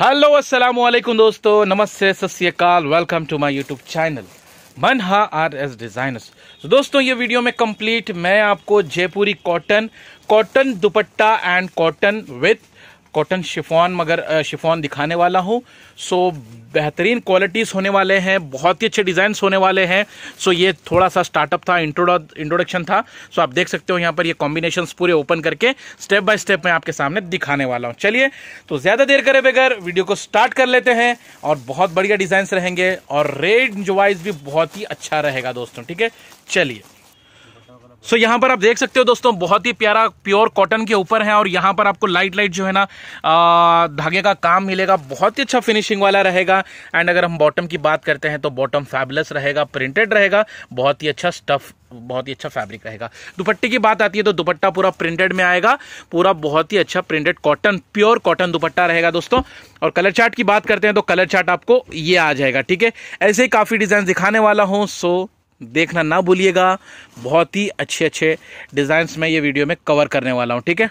hello अस्सलाम वालेकुम दोस्तों नमस्ते सत्यकाल welcome to my YouTube channel मन हा आर एस डिज़ाइनर्स तो दोस्तों ये वीडियो में कंप्लीट मैं आपको Jaipuri cotton cotton dupatta and cotton with cotton chiffon मगर शिफॉन दिखाने वाला हूँ सो बेहतरीन क्वालिटीज़ होने वाले हैं बहुत ही अच्छे डिज़ाइंस होने वाले हैं सो ये थोड़ा सा स्टार्टअप था इंट्रोडक्शन था सो आप देख सकते हो यहाँ पर ये कॉम्बिनेशन पूरे ओपन करके स्टेप बाय स्टेप मैं आपके सामने दिखाने वाला हूँ चलिए तो ज़्यादा देर करे बगैर वीडियो को स्टार्ट कर लेते हैं और बहुत बढ़िया डिज़ाइंस रहेंगे और रेंज वाइज भी बहुत ही अच्छा रहेगा दोस्तों ठीक है चलिए सो so, यहाँ पर आप देख सकते हो दोस्तों बहुत ही प्यारा प्योर कॉटन के ऊपर है और यहाँ पर आपको लाइट लाइट जो है ना धागे का काम मिलेगा बहुत ही अच्छा फिनिशिंग वाला रहेगा एंड अगर हम बॉटम की बात करते हैं तो बॉटम फैबलेस रहेगा प्रिंटेड रहेगा बहुत ही अच्छा स्टफ बहुत ही अच्छा फैब्रिक रहेगा दुपट्टे की बात आती है तो दुपट्टा पूरा प्रिंटेड में आएगा पूरा बहुत ही अच्छा printed cotton pure cotton dupatta रहेगा दोस्तों और कलर चार्ट की बात करते हैं तो कलर चार्ट आपको ये आ जाएगा ठीक है ऐसे ही काफ़ी डिज़ाइन दिखाने वाला हूँ सो देखना ना भूलिएगा बहुत ही अच्छे अच्छे डिज़ाइंस मैं ये वीडियो में कवर करने वाला हूँ ठीक है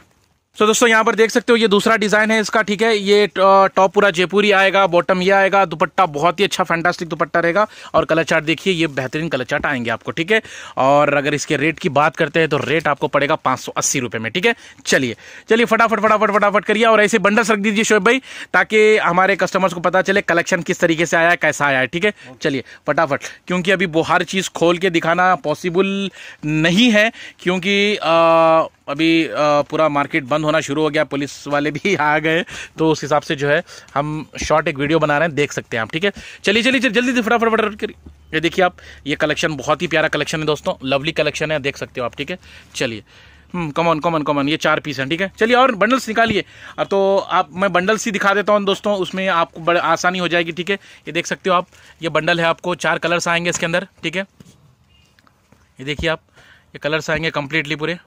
सो so, दोस्तों यहाँ पर देख सकते हो ये दूसरा डिज़ाइन है इसका ठीक है ये टॉप पूरा जयपुरी आएगा बॉटम ये आएगा दुपट्टा बहुत ही अच्छा फैंटास्टिक दुपट्टा रहेगा और कलर चार्ट देखिए ये बेहतरीन कलर चार्ट आएंगे आपको ठीक है और अगर इसके रेट की बात करते हैं तो रेट आपको पड़ेगा पाँच रुपए में ठीक है चलिए चलिए फटाफट फटाफट फटाफट करिए और ऐसे बंडल्स रख दीजिए शोएब भाई ताकि हमारे कस्टमर्स को पता चले कलेक्शन किस तरीके से आया है कैसा आया है ठीक है चलिए फटाफट क्योंकि अभी वो हर चीज़ खोल के दिखाना पॉसिबल नहीं है क्योंकि अभी पूरा मार्केट बंद होना शुरू हो गया पुलिस वाले भी आ गए तो उस हिसाब से जो है हम शॉर्ट एक वीडियो बना रहे हैं देख सकते हैं आप ठीक है चलिए चलिए चलिए जल्दी से फटाफट फटाफट करिए ये देखिए आप ये कलेक्शन बहुत ही प्यारा कलेक्शन है दोस्तों लवली कलेक्शन है देख सकते हो आप ठीक है चलिए कॉमन कॉमन कॉमन ये चार पीस हैं ठीक है चलिए और बंडल्स निकालिए अब तो आप मैं बंडल्स ही दिखा देता हूँ दोस्तों उसमें आपको बड़ा आसानी हो जाएगी ठीक है ये देख सकते हो आप ये बंडल है आपको चार कलर्स आएंगे इसके अंदर ठीक है ये देखिए आप ये कलर्स आएंगे कंप्लीटली पूरे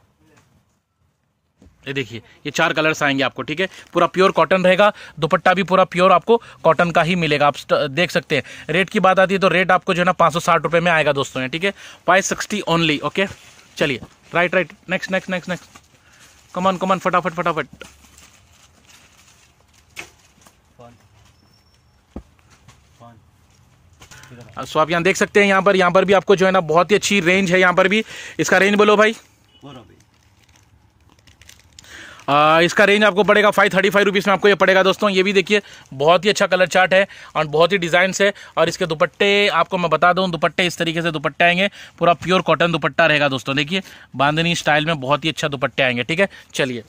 ये देखिए ये चार कलर्स आएंगे आपको ठीक है पूरा प्योर कॉटन रहेगा दुपट्टा भी पूरा प्योर आपको कॉटन का ही मिलेगा आप देख सकते हैं रेट की बात आती है तो रेट आपको जो है ना पाँच सौ साठ रुपये में आएगा दोस्तों ठीक है फाइव सिक्सटी ओनली ओके चलिए right right next next next next come on come on फटाफट फटाफट सो आप यहाँ देख सकते हैं यहाँ पर यहाँ पर भी आपको जो है ना बहुत ही अच्छी रेंज है यहाँ पर भी इसका रेंज बोलो भाई आ, इसका रेंज आपको पड़ेगा फाइव थर्टी फाइव रुपीज़ में आपको ये पड़ेगा दोस्तों ये भी देखिए बहुत ही अच्छा कलर चार्ट है और बहुत ही डिज़ाइन है और इसके दुपट्टे आपको मैं बता दूँ दुपट्टे इस तरीके से दुपट्टे आएंगे पूरा प्योर कॉटन दुपट्टा रहेगा दोस्तों देखिए बांधनी स्टाइल में बहुत ही अच्छा दुपट्टे आएंगे ठीक है चलिए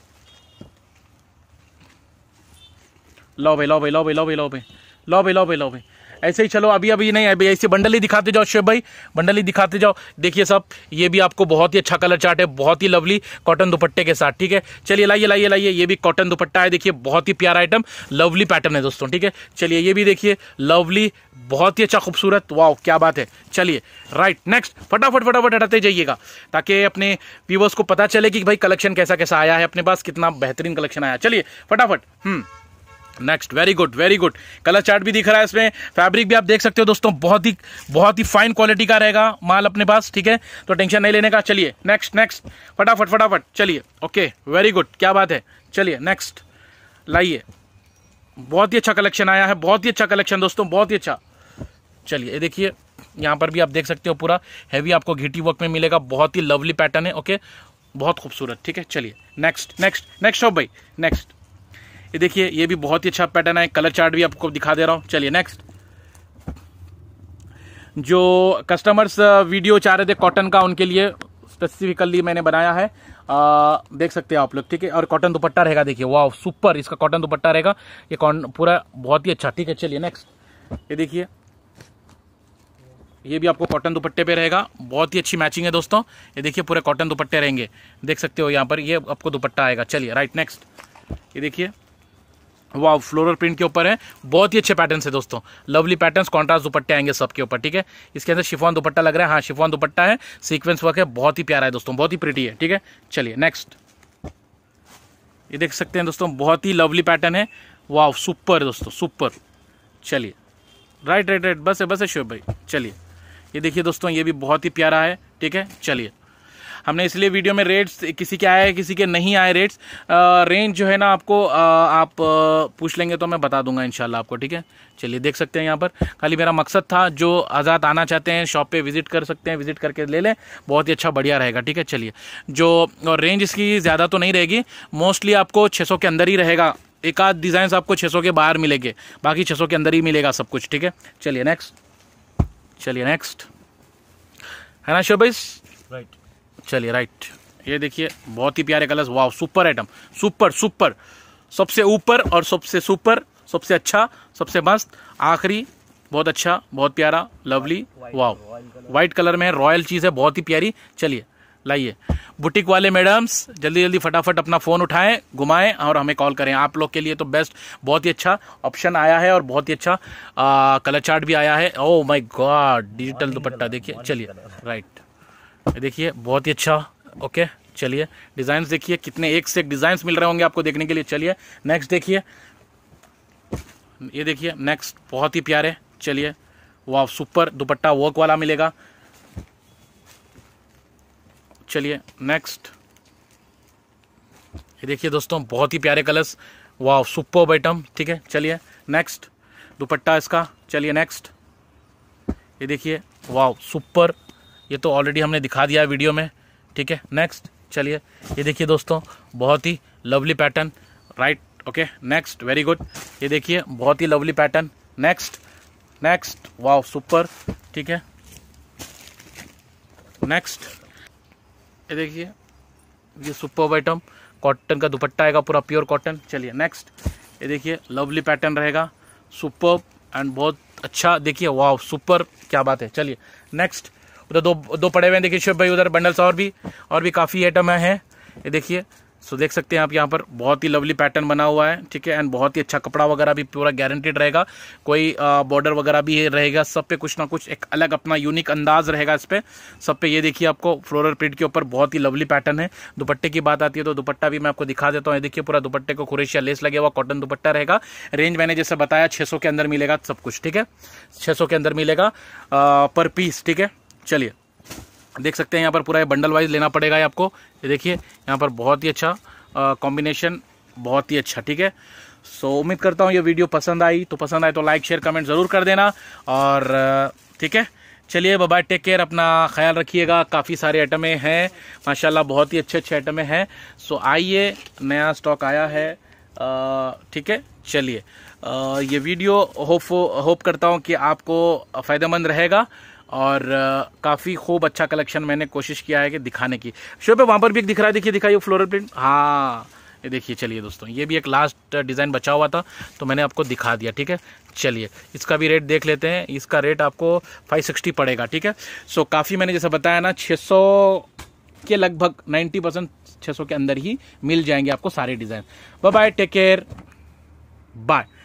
लो भाई लो भाई लो भाई लो भाई लो भाई लो भाई लो भाई लो भाई ऐसे ही चलो अभी अभी नहीं अभी ऐसे बंडल ही दिखाते जाओ शेब भाई बंडल ही दिखाते जाओ देखिए सब ये भी आपको बहुत ही अच्छा कलर चार्ट है बहुत ही लवली कॉटन दुपट्टे के साथ ठीक है चलिए लाइए लाइए लाइए ये भी कॉटन दुपट्टा है देखिए बहुत ही प्यारा आइटम लवली पैटर्न है दोस्तों ठीक है चलिए ये भी देखिए लवली बहुत ही अच्छा खूबसूरत वाह क्या बात है चलिए राइट नेक्स्ट फटाफट फटाफट हटाते जाइएगा ताकि अपने व्यूवर्स को पता चले कि भाई कलेक्शन कैसा कैसा आया है अपने पास कितना बेहतरीन कलेक्शन आया चलिए फटाफट hmm next very good very good colour chart भी दिख रहा है इसमें फैब्रिक भी आप देख सकते हो दोस्तों बहुत ही बहुत ही फाइन क्वालिटी का रहेगा माल अपने पास ठीक है तो टेंशन नहीं लेने का चलिए नेक्स्ट नेक्स्ट फटाफट फटाफट चलिए ओके वेरी गुड क्या बात है चलिए नेक्स्ट लाइए बहुत ही अच्छा कलेक्शन आया है बहुत ही अच्छा कलेक्शन दोस्तों बहुत ही अच्छा चलिए देखिए यहाँ पर भी आप देख सकते हो पूरा हैवी आपको घिटी वर्क में मिलेगा बहुत ही लवली पैटर्न है ओके बहुत खूबसूरत ठीक है चलिए नेक्स्ट नेक्स्ट नेक्स्ट शॉप भाई नेक्स्ट ये देखिए ये भी बहुत ही अच्छा पैटर्न है कलर चार्ट भी आपको दिखा दे रहा हूँ चलिए नेक्स्ट जो कस्टमर्स वीडियो uh, चाह रहे थे कॉटन का उनके लिए स्पेसिफिकली मैंने बनाया है आ, uh, देख सकते हैं आप लोग ठीक है और कॉटन दुपट्टा रहेगा देखिए वाह सुपर इसका कॉटन दुपट्टा रहेगा ये पूरा बहुत ही अच्छा ठीक है चलिए नेक्स्ट ये देखिए ये भी आपको कॉटन दुपट्टे पे रहेगा बहुत ही अच्छी मैचिंग है दोस्तों ये देखिए पूरे कॉटन दुपट्टे रहेंगे देख सकते हो यहाँ पर ये आपको दुपट्टा आएगा चलिए राइट नेक्स्ट ये देखिए वाह फ्लोरल प्रिंट के ऊपर है बहुत ही अच्छे पैटर्न है दोस्तों लवली पैटर्न कॉन्ट्रास्ट दुपट्टे आएंगे सबके ऊपर ठीक है इसके अंदर शिफॉन दुपट्टा लग रहा है हाँ शिफॉन दुपट्टा है सीक्वेंस वर्क है बहुत ही प्यारा है दोस्तों बहुत ही प्रिटी है ठीक है चलिए नेक्स्ट ये देख सकते हैं दोस्तों बहुत ही लवली पैटर्न है वाह सुपर दोस्तों सुपर चलिए राइट राइट राइट बस है बस है शिव भाई चलिए ये देखिए दोस्तों ये भी बहुत ही प्यारा है ठीक है चलिए हमने इसलिए वीडियो में रेट्स किसी के आए किसी के नहीं आए रेट्स रेंज जो है ना आपको आ, आप पूछ लेंगे तो मैं बता दूंगा इनशाला आपको ठीक है चलिए देख सकते हैं यहाँ पर खाली मेरा मकसद था जो आज़ाद आना चाहते हैं शॉप पे विजिट कर सकते हैं विजिट करके ले लें बहुत ही अच्छा बढ़िया रहेगा ठीक है चलिए जो और रेंज इसकी ज़्यादा तो नहीं रहेगी मोस्टली आपको 600 के अंदर ही रहेगा एक आध डिज़ाइन आपको 600 के बाहर मिलेंगे बाकी 600 के अंदर ही मिलेगा सब कुछ ठीक है चलिए नेक्स्ट चलिए नेक्स्ट है ना शोबिस राइट चलिए राइट ये देखिए बहुत ही प्यारे कलर्स वाह सुपर आइटम सुपर सुपर सबसे ऊपर और सबसे सुपर सबसे अच्छा सबसे मस्त आखिरी बहुत अच्छा बहुत प्यारा लवली वाह वाइट कलर में रॉयल चीज़ है बहुत ही प्यारी चलिए लाइए बुटीक वाले मैडम्स जल्दी जल्दी फटाफट अपना फ़ोन उठाएं घुमाएं और हमें कॉल करें आप लोग के लिए तो बेस्ट बहुत ही अच्छा ऑप्शन आया है और बहुत ही अच्छा आ, कलर चार्ट भी आया है oh my god digital dupatta देखिए चलिए राइट देखिए बहुत ही अच्छा ओके चलिए डिजाइन देखिए कितने एक से एक डिजाइन मिल रहे होंगे आपको देखने के लिए चलिए नेक्स्ट देखिए ये देखिए नेक्स्ट बहुत ही प्यारे चलिए वाह सुपर दुपट्टा वर्क वाला मिलेगा चलिए नेक्स्ट ये देखिए दोस्तों बहुत ही प्यारे कलर्स वाह सुपर बैटम ठीक है चलिए नेक्स्ट दुपट्टा इसका चलिए नेक्स्ट ये देखिए वाह सुपर ये तो ऑलरेडी हमने दिखा दिया है वीडियो में ठीक है नेक्स्ट चलिए ये देखिए दोस्तों बहुत ही lovely pattern right okay next very good ये देखिए बहुत ही lovely pattern next next wow super ठीक है नेक्स्ट ये देखिए ये सुपर आइटम कॉटन का दुपट्टा आएगा पूरा प्योर कॉटन चलिए नेक्स्ट ये देखिए लवली पैटर्न रहेगा सुपर एंड बहुत अच्छा देखिए वाह सुपर क्या बात है चलिए नेक्स्ट उधर तो दो दो पड़े हुए हैं देखिए शिव भाई उधर बंडल्स और भी और भी काफ़ी आइटम हैं ये देखिए सो देख सकते हैं आप यहाँ पर बहुत ही लवली पैटर्न बना हुआ है ठीक है एंड बहुत ही अच्छा कपड़ा वगैरह भी पूरा गारंटेड रहेगा कोई बॉर्डर वगैरह भी रहेगा सब पे कुछ ना कुछ एक अलग अपना यूनिक अंदाज रहेगा इस पर सब पे ये देखिए आपको फ्लोरल प्रिंट के ऊपर बहुत ही लवली पैटर्न है दुपट्टे की बात आती है तो दुपट्टा भी मैं आपको दिखा देता हूँ देखिए पूरा दुपट्टे को खुरेशिया लेस लगे हुआ कॉटन दुपट्टा रहेगा रेंज मैंने जैसे बताया छः के अंदर मिलेगा सब कुछ ठीक है छः के अंदर मिलेगा पर पीस ठीक है चलिए देख सकते हैं यहाँ पर पूरा ये बंडल वाइज लेना पड़ेगा ये आपको ये देखिए यहाँ पर बहुत ही अच्छा कॉम्बिनेशन बहुत ही अच्छा ठीक है सो so, उम्मीद करता हूँ ये वीडियो पसंद आई तो पसंद आए तो लाइक शेयर कमेंट ज़रूर कर देना और ठीक है चलिए बाय टेक केयर अपना ख्याल रखिएगा काफ़ी सारे आइटमें हैं माशाल्लाह बहुत ही अच्छे अच्छे आइटमें हैं सो so, आइए नया स्टॉक आया है ठीक है चलिए ये वीडियो होप होप करता हूँ कि आपको फ़ायदेमंद रहेगा और काफ़ी खूब अच्छा कलेक्शन मैंने कोशिश किया है कि दिखाने की पे वहाँ पर भी एक दिख रहा है देखिए दिखाई फ्लोरल प्रिंट हाँ ये देखिए चलिए दोस्तों ये भी एक लास्ट डिज़ाइन बचा हुआ था तो मैंने आपको दिखा दिया ठीक है चलिए इसका भी रेट देख लेते हैं इसका रेट आपको 560 पड़ेगा ठीक है सो काफ़ी मैंने जैसा बताया ना 600 के लगभग 90 परसेंट छः के अंदर ही मिल जाएंगे आपको सारे design bye take care bye